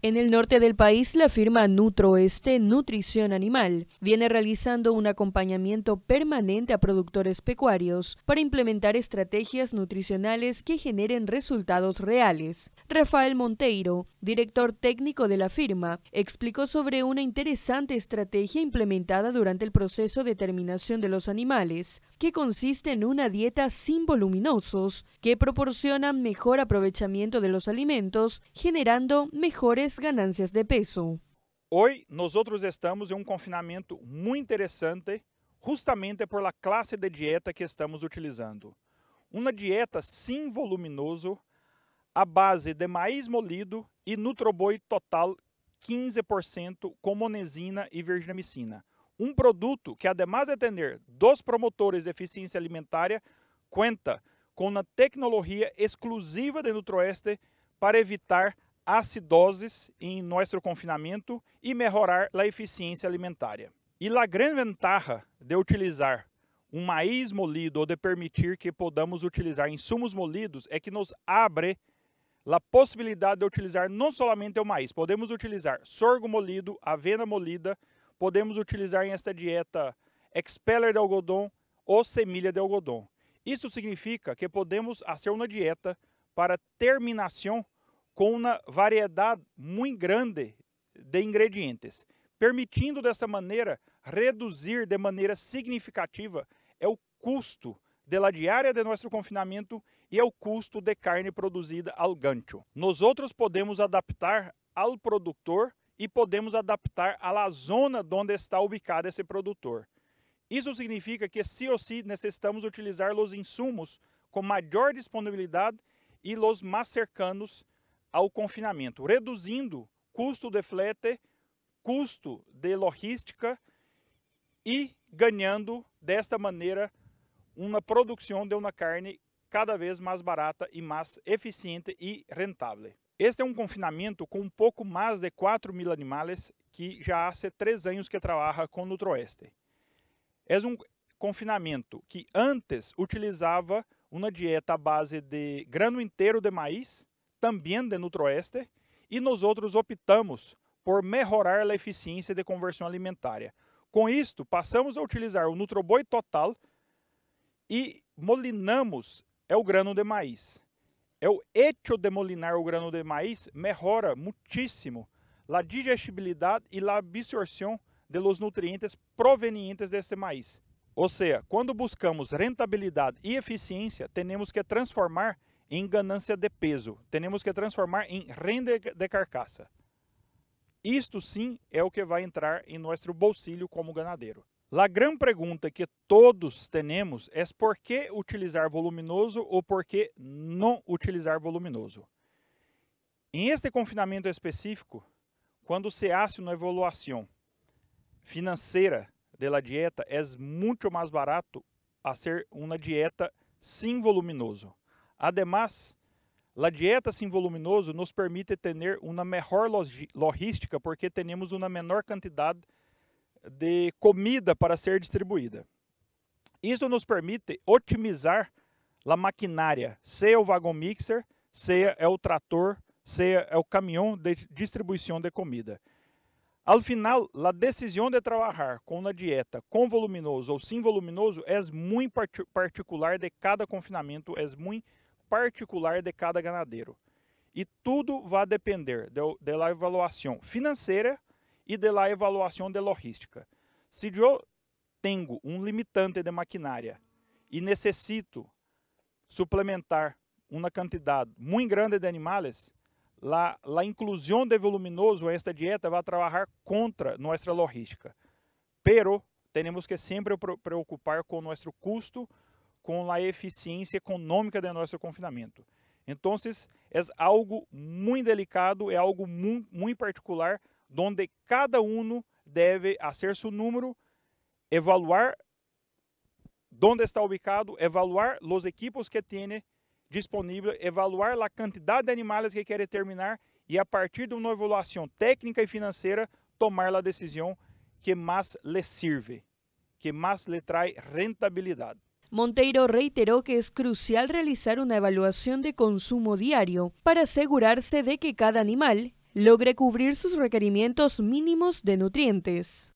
En el norte del país, la firma Nutroeste Nutrición Animal viene realizando un acompañamiento permanente a productores pecuarios para implementar estrategias nutricionales que generen resultados reales. Rafael Monteiro, director técnico de la firma, explicó sobre una interesante estrategia implementada durante el proceso de terminación de los animales, que consiste en una dieta sin voluminosos que proporciona mejor aprovechamiento de los alimentos, generando mejores ganâncias de peso. nós outros estamos em um confinamento muito interessante, justamente por la classe de dieta que estamos utilizando. Uma dieta sim voluminoso, à base de maíz molido e Nutroboi Total 15% com monesina e virginamicina. Um produto que, además de atender dos promotores de eficiência alimentária, conta com uma tecnologia exclusiva de Nutroeste para evitar acidoses em nosso confinamento e melhorar a eficiência alimentar. E a grande vantagem de utilizar um maíz molido ou de permitir que podamos utilizar insumos molidos é que nos abre a possibilidade de utilizar não somente o maíz, podemos utilizar sorgo molido, avena molida, podemos utilizar em esta dieta expeller de algodão ou semilha de algodão. Isso significa que podemos fazer uma dieta para terminação com uma variedade muito grande de ingredientes, permitindo dessa maneira reduzir de maneira significativa é o custo da diária de nosso confinamento e é o custo de carne produzida ao gancho. Nós outros podemos adaptar ao produtor e podemos adaptar à zona onde está ubicado esse produtor. Isso significa que, se ou se, necessitamos utilizar os insumos com maior disponibilidade e os mais cercanos ao confinamento, reduzindo custo de flete, custo de logística e ganhando desta maneira uma produção de uma carne cada vez mais barata e mais eficiente e rentável. Este é um confinamento com um pouco mais de 4 mil animais que já há três anos que trabalha com Nutroeste. É um confinamento que antes utilizava uma dieta à base de grano inteiro de maíz também de Nutroeste, e nós outros optamos por melhorar a eficiência de conversão alimentária. Com isto, passamos a utilizar o Nutroboi Total e molinamos é o grano de maíz. É o hecho de molinar o grano de maíz melhora muitíssimo a digestibilidade e a absorção de los nutrientes provenientes desse maíz. Ou seja, quando buscamos rentabilidade e eficiência, temos que transformar em ganância de peso. Temos que transformar em renda de carcaça. Isto sim é o que vai entrar em nosso bolsilho como ganadeiro. A grande pergunta que todos temos é por que utilizar voluminoso ou por que não utilizar voluminoso. Em este confinamento específico, quando se hace uma evaluação financeira da dieta, é muito mais barato a ser uma dieta sem voluminoso. Ademais, a dieta sem voluminoso nos permite ter uma melhor logística porque temos uma menor quantidade de comida para ser distribuída. Isso nos permite otimizar a maquinária, seja o vagão mixer, seja é o trator, seja é o caminhão de distribuição de comida. Al final, a decisão de trabalhar com uma dieta com voluminoso ou sem voluminoso é muito particular de cada confinamento, é muito particular de cada ganadeiro. E tudo vai depender de, de la avaliação financeira e de la avaliação de logística. Se eu tenho um limitante de maquinária e necessito suplementar uma quantidade muito grande de animais, la, la inclusão de voluminoso a esta dieta vai trabalhar contra nossa logística. Pero, temos que sempre preocupar com nosso custo com a eficiência econômica do nosso confinamento. Então, é algo muito delicado, é algo muito, particular, onde cada um deve fazer seu número, evaluar onde está ubicado, evaluar os equipos que tem disponível, evaluar a quantidade de animais que quer terminar e, a partir de uma avaliação técnica e financeira, tomar a decisão que mais lhe serve, que mais lhe traz rentabilidade. Monteiro reiteró que es crucial realizar una evaluación de consumo diario para asegurarse de que cada animal logre cubrir sus requerimientos mínimos de nutrientes.